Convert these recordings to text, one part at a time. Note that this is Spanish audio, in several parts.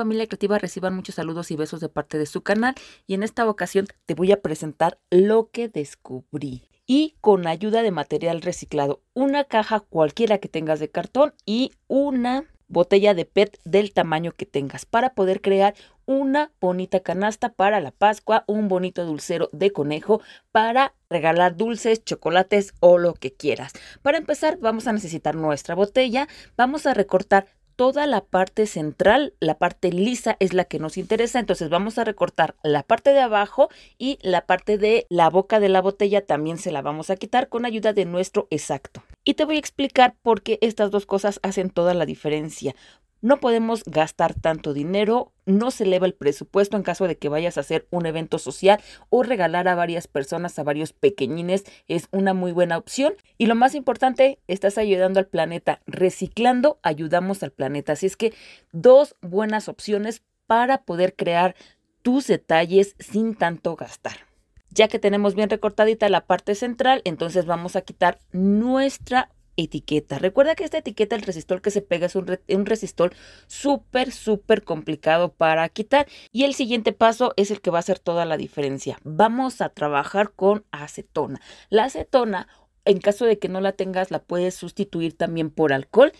familia creativa reciban muchos saludos y besos de parte de su canal y en esta ocasión te voy a presentar lo que descubrí y con ayuda de material reciclado, una caja cualquiera que tengas de cartón y una botella de PET del tamaño que tengas para poder crear una bonita canasta para la Pascua, un bonito dulcero de conejo para regalar dulces, chocolates o lo que quieras. Para empezar vamos a necesitar nuestra botella, vamos a recortar toda la parte central, la parte lisa es la que nos interesa. Entonces vamos a recortar la parte de abajo y la parte de la boca de la botella también se la vamos a quitar con ayuda de nuestro exacto. Y te voy a explicar por qué estas dos cosas hacen toda la diferencia. No podemos gastar tanto dinero, no se eleva el presupuesto en caso de que vayas a hacer un evento social o regalar a varias personas, a varios pequeñines, es una muy buena opción. Y lo más importante, estás ayudando al planeta. Reciclando, ayudamos al planeta. Así es que dos buenas opciones para poder crear tus detalles sin tanto gastar. Ya que tenemos bien recortadita la parte central, entonces vamos a quitar nuestra etiqueta. Recuerda que esta etiqueta, el resistor que se pega es un, un resistor súper, súper complicado para quitar. Y el siguiente paso es el que va a hacer toda la diferencia. Vamos a trabajar con acetona. La acetona, en caso de que no la tengas, la puedes sustituir también por alcohol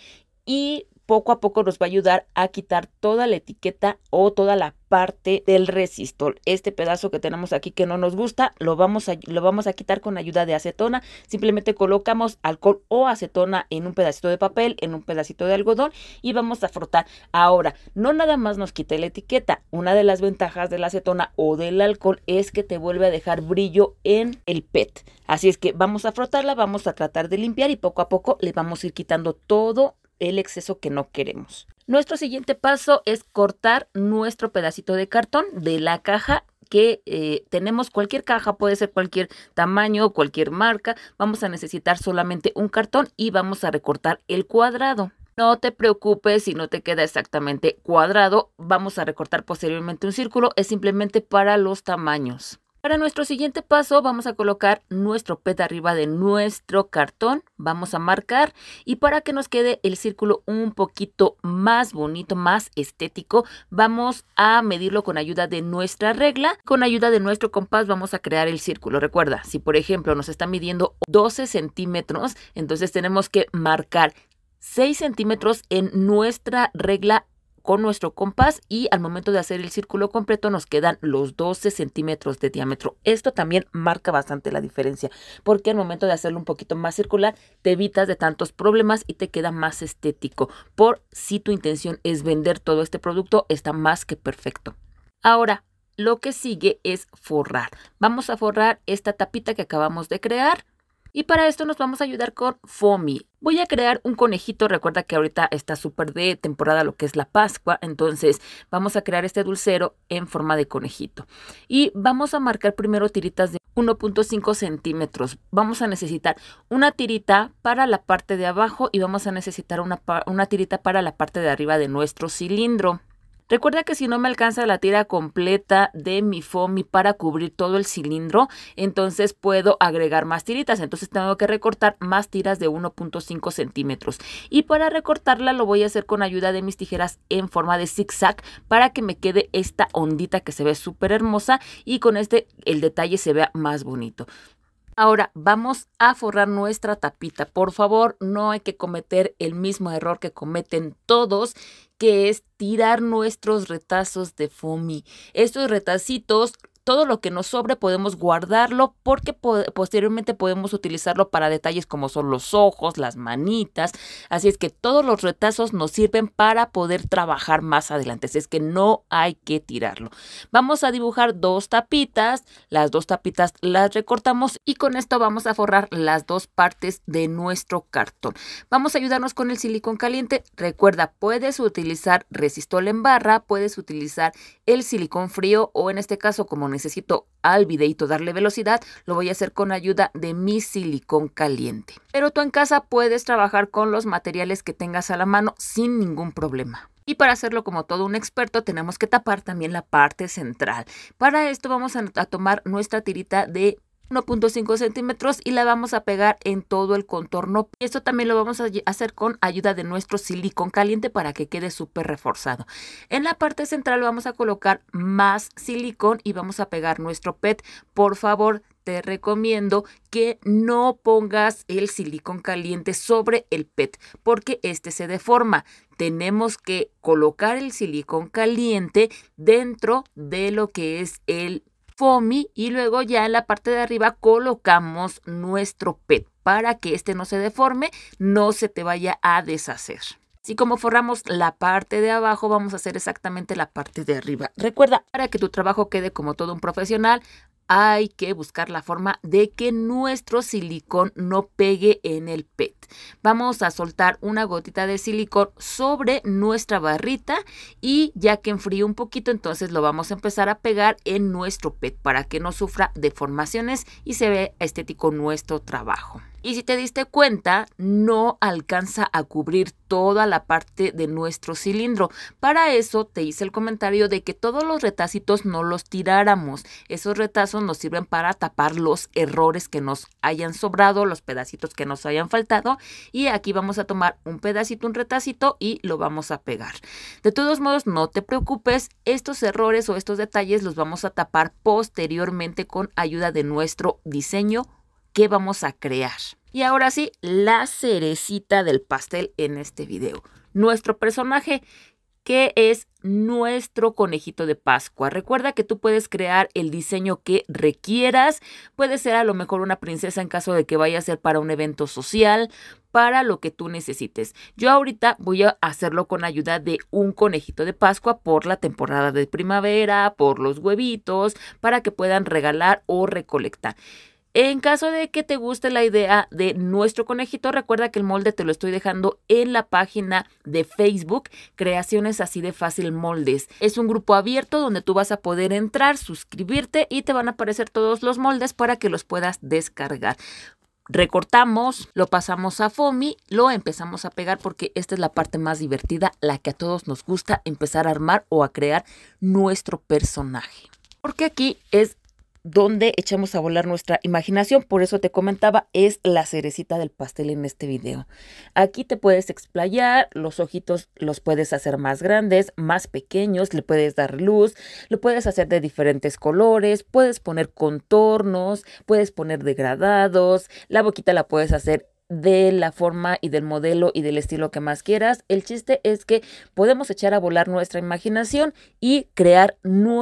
y poco a poco nos va a ayudar a quitar toda la etiqueta o toda la parte del resistol. Este pedazo que tenemos aquí que no nos gusta, lo vamos a, lo vamos a quitar con ayuda de acetona. Simplemente colocamos alcohol o acetona en un pedacito de papel, en un pedacito de algodón y vamos a frotar. Ahora, no nada más nos quite la etiqueta. Una de las ventajas de la acetona o del alcohol es que te vuelve a dejar brillo en el PET. Así es que vamos a frotarla, vamos a tratar de limpiar y poco a poco le vamos a ir quitando todo el exceso que no queremos. Nuestro siguiente paso es cortar nuestro pedacito de cartón de la caja que eh, tenemos cualquier caja, puede ser cualquier tamaño, cualquier marca. Vamos a necesitar solamente un cartón y vamos a recortar el cuadrado. No te preocupes si no te queda exactamente cuadrado. Vamos a recortar posteriormente un círculo. Es simplemente para los tamaños. Para nuestro siguiente paso vamos a colocar nuestro PET arriba de nuestro cartón, vamos a marcar y para que nos quede el círculo un poquito más bonito, más estético, vamos a medirlo con ayuda de nuestra regla, con ayuda de nuestro compás vamos a crear el círculo. Recuerda, si por ejemplo nos está midiendo 12 centímetros, entonces tenemos que marcar 6 centímetros en nuestra regla con nuestro compás y al momento de hacer el círculo completo nos quedan los 12 centímetros de diámetro. Esto también marca bastante la diferencia porque al momento de hacerlo un poquito más circular te evitas de tantos problemas y te queda más estético. Por si tu intención es vender todo este producto está más que perfecto. Ahora, lo que sigue es forrar. Vamos a forrar esta tapita que acabamos de crear y para esto nos vamos a ayudar con Fomi. Voy a crear un conejito, recuerda que ahorita está súper de temporada lo que es la Pascua, entonces vamos a crear este dulcero en forma de conejito. Y vamos a marcar primero tiritas de 1.5 centímetros. Vamos a necesitar una tirita para la parte de abajo y vamos a necesitar una, una tirita para la parte de arriba de nuestro cilindro. Recuerda que si no me alcanza la tira completa de mi foamy para cubrir todo el cilindro, entonces puedo agregar más tiritas. Entonces tengo que recortar más tiras de 1.5 centímetros. Y para recortarla lo voy a hacer con ayuda de mis tijeras en forma de zigzag para que me quede esta ondita que se ve súper hermosa y con este el detalle se vea más bonito. Ahora vamos a forrar nuestra tapita. Por favor, no hay que cometer el mismo error que cometen todos, que es tirar nuestros retazos de FOMI. Estos retacitos todo lo que nos sobre podemos guardarlo porque posteriormente podemos utilizarlo para detalles como son los ojos, las manitas. Así es que todos los retazos nos sirven para poder trabajar más adelante. Así es que no hay que tirarlo. Vamos a dibujar dos tapitas. Las dos tapitas las recortamos y con esto vamos a forrar las dos partes de nuestro cartón. Vamos a ayudarnos con el silicón caliente. Recuerda, puedes utilizar resistol en barra, puedes utilizar el silicón frío o en este caso como necesito al videito darle velocidad, lo voy a hacer con ayuda de mi silicón caliente. Pero tú en casa puedes trabajar con los materiales que tengas a la mano sin ningún problema. Y para hacerlo como todo un experto tenemos que tapar también la parte central. Para esto vamos a, a tomar nuestra tirita de 1.5 centímetros y la vamos a pegar en todo el contorno. Esto también lo vamos a hacer con ayuda de nuestro silicón caliente para que quede súper reforzado. En la parte central vamos a colocar más silicón y vamos a pegar nuestro PET. Por favor, te recomiendo que no pongas el silicón caliente sobre el PET porque este se deforma. Tenemos que colocar el silicón caliente dentro de lo que es el y luego ya en la parte de arriba colocamos nuestro PET para que este no se deforme, no se te vaya a deshacer. Así como forramos la parte de abajo, vamos a hacer exactamente la parte de arriba. Recuerda, para que tu trabajo quede como todo un profesional, hay que buscar la forma de que nuestro silicón no pegue en el PET. Vamos a soltar una gotita de silicón sobre nuestra barrita y ya que enfríe un poquito, entonces lo vamos a empezar a pegar en nuestro PET para que no sufra deformaciones y se vea estético nuestro trabajo. Y si te diste cuenta, no alcanza a cubrir toda la parte de nuestro cilindro. Para eso te hice el comentario de que todos los retacitos no los tiráramos. Esos retazos nos sirven para tapar los errores que nos hayan sobrado, los pedacitos que nos hayan faltado. Y aquí vamos a tomar un pedacito, un retacito y lo vamos a pegar. De todos modos, no te preocupes, estos errores o estos detalles los vamos a tapar posteriormente con ayuda de nuestro diseño qué vamos a crear. Y ahora sí, la cerecita del pastel en este video. Nuestro personaje que es nuestro conejito de Pascua. Recuerda que tú puedes crear el diseño que requieras. Puede ser a lo mejor una princesa en caso de que vaya a ser para un evento social, para lo que tú necesites. Yo ahorita voy a hacerlo con ayuda de un conejito de Pascua por la temporada de primavera, por los huevitos, para que puedan regalar o recolectar. En caso de que te guste la idea de nuestro conejito, recuerda que el molde te lo estoy dejando en la página de Facebook, Creaciones así de fácil moldes. Es un grupo abierto donde tú vas a poder entrar, suscribirte y te van a aparecer todos los moldes para que los puedas descargar recortamos, lo pasamos a FOMI, lo empezamos a pegar porque esta es la parte más divertida, la que a todos nos gusta empezar a armar o a crear nuestro personaje. Porque aquí es donde echamos a volar nuestra imaginación. Por eso te comentaba, es la cerecita del pastel en este video. Aquí te puedes explayar, los ojitos los puedes hacer más grandes, más pequeños, le puedes dar luz, lo puedes hacer de diferentes colores, puedes poner contornos, puedes poner degradados, la boquita la puedes hacer de la forma y del modelo y del estilo que más quieras. El chiste es que podemos echar a volar nuestra imaginación y crear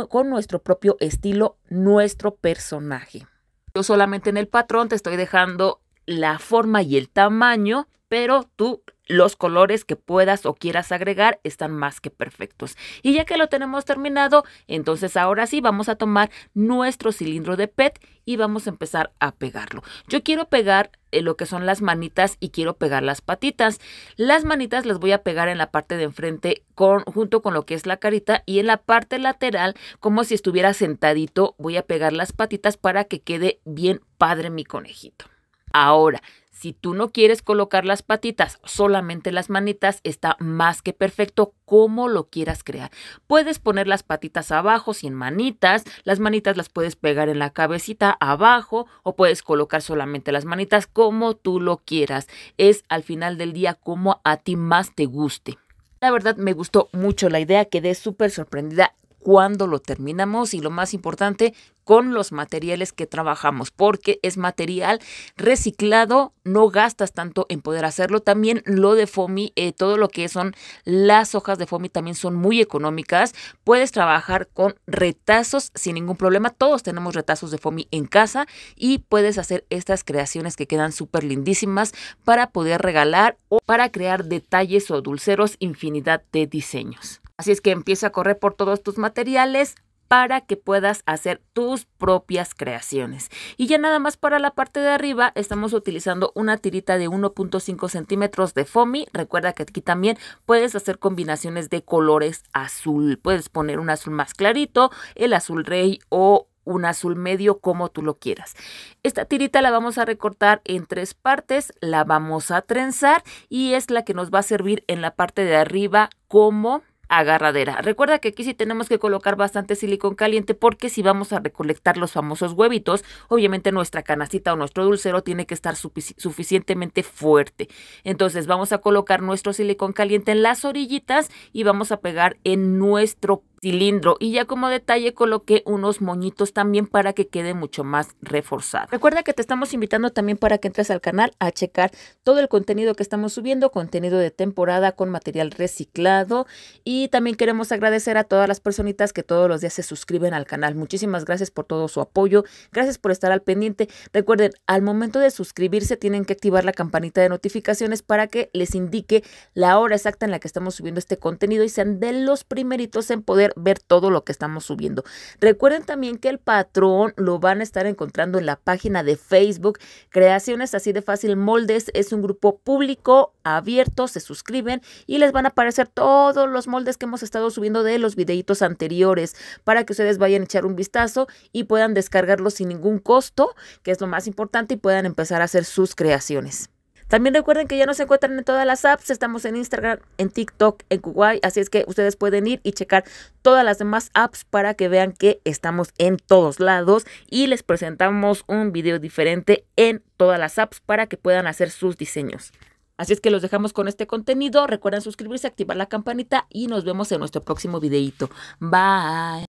con nuestro propio estilo nuestro personaje. Yo solamente en el patrón te estoy dejando la forma y el tamaño, pero tú los colores que puedas o quieras agregar están más que perfectos. Y ya que lo tenemos terminado, entonces ahora sí vamos a tomar nuestro cilindro de PET y vamos a empezar a pegarlo. Yo quiero pegar eh, lo que son las manitas y quiero pegar las patitas. Las manitas las voy a pegar en la parte de enfrente junto con lo que es la carita y en la parte lateral, como si estuviera sentadito, voy a pegar las patitas para que quede bien padre mi conejito. Ahora, si tú no quieres colocar las patitas, solamente las manitas, está más que perfecto como lo quieras crear. Puedes poner las patitas abajo sin manitas, las manitas las puedes pegar en la cabecita abajo o puedes colocar solamente las manitas como tú lo quieras. Es al final del día como a ti más te guste. La verdad me gustó mucho la idea, quedé súper sorprendida cuando lo terminamos y lo más importante, con los materiales que trabajamos, porque es material reciclado, no gastas tanto en poder hacerlo. También lo de FOMI, eh, todo lo que son las hojas de FOMI también son muy económicas. Puedes trabajar con retazos sin ningún problema. Todos tenemos retazos de FOMI en casa y puedes hacer estas creaciones que quedan súper lindísimas para poder regalar o para crear detalles o dulceros, infinidad de diseños. Así es que empieza a correr por todos tus materiales para que puedas hacer tus propias creaciones. Y ya nada más para la parte de arriba estamos utilizando una tirita de 1.5 centímetros de foamy. Recuerda que aquí también puedes hacer combinaciones de colores azul. Puedes poner un azul más clarito, el azul rey o un azul medio como tú lo quieras. Esta tirita la vamos a recortar en tres partes, la vamos a trenzar y es la que nos va a servir en la parte de arriba como agarradera. Recuerda que aquí sí tenemos que colocar bastante silicón caliente porque si vamos a recolectar los famosos huevitos, obviamente nuestra canacita o nuestro dulcero tiene que estar suficientemente fuerte. Entonces vamos a colocar nuestro silicón caliente en las orillitas y vamos a pegar en nuestro cilindro y ya como detalle coloqué unos moñitos también para que quede mucho más reforzado. Recuerda que te estamos invitando también para que entres al canal a checar todo el contenido que estamos subiendo, contenido de temporada con material reciclado y también queremos agradecer a todas las personitas que todos los días se suscriben al canal. Muchísimas gracias por todo su apoyo, gracias por estar al pendiente. Recuerden, al momento de suscribirse tienen que activar la campanita de notificaciones para que les indique la hora exacta en la que estamos subiendo este contenido y sean de los primeritos en poder ver todo lo que estamos subiendo. Recuerden también que el patrón lo van a estar encontrando en la página de Facebook. Creaciones así de fácil moldes es un grupo público abierto, se suscriben y les van a aparecer todos los moldes que hemos estado subiendo de los videitos anteriores para que ustedes vayan a echar un vistazo y puedan descargarlos sin ningún costo, que es lo más importante, y puedan empezar a hacer sus creaciones. También recuerden que ya nos encuentran en todas las apps, estamos en Instagram, en TikTok, en Kuwait, así es que ustedes pueden ir y checar todas las demás apps para que vean que estamos en todos lados y les presentamos un video diferente en todas las apps para que puedan hacer sus diseños. Así es que los dejamos con este contenido. Recuerden suscribirse, activar la campanita y nos vemos en nuestro próximo videito. Bye.